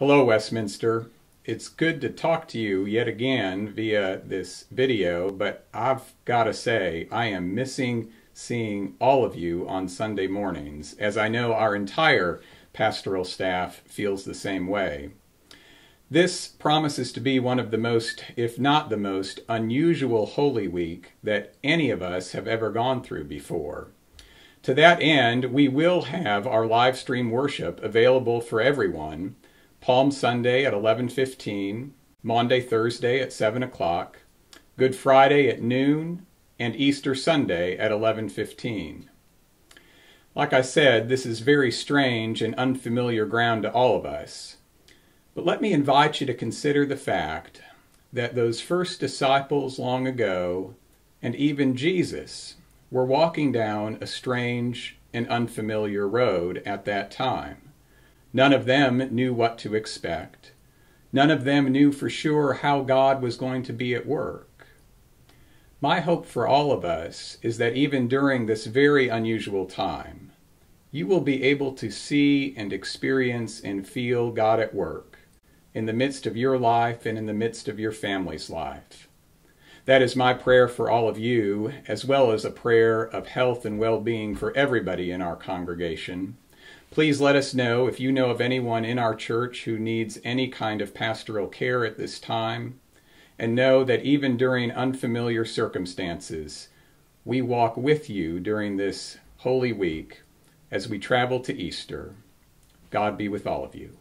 Hello, Westminster. It's good to talk to you yet again via this video, but I've got to say, I am missing seeing all of you on Sunday mornings, as I know our entire pastoral staff feels the same way. This promises to be one of the most, if not the most, unusual Holy Week that any of us have ever gone through before. To that end, we will have our live stream worship available for everyone Palm Sunday at 11:15, Monday, Thursday at 7 o'clock, Good Friday at noon, and Easter Sunday at 11:15. Like I said, this is very strange and unfamiliar ground to all of us. But let me invite you to consider the fact that those first disciples long ago, and even Jesus, were walking down a strange and unfamiliar road at that time. None of them knew what to expect. None of them knew for sure how God was going to be at work. My hope for all of us is that even during this very unusual time, you will be able to see and experience and feel God at work in the midst of your life and in the midst of your family's life. That is my prayer for all of you, as well as a prayer of health and well being for everybody in our congregation Please let us know if you know of anyone in our church who needs any kind of pastoral care at this time, and know that even during unfamiliar circumstances, we walk with you during this Holy Week as we travel to Easter. God be with all of you.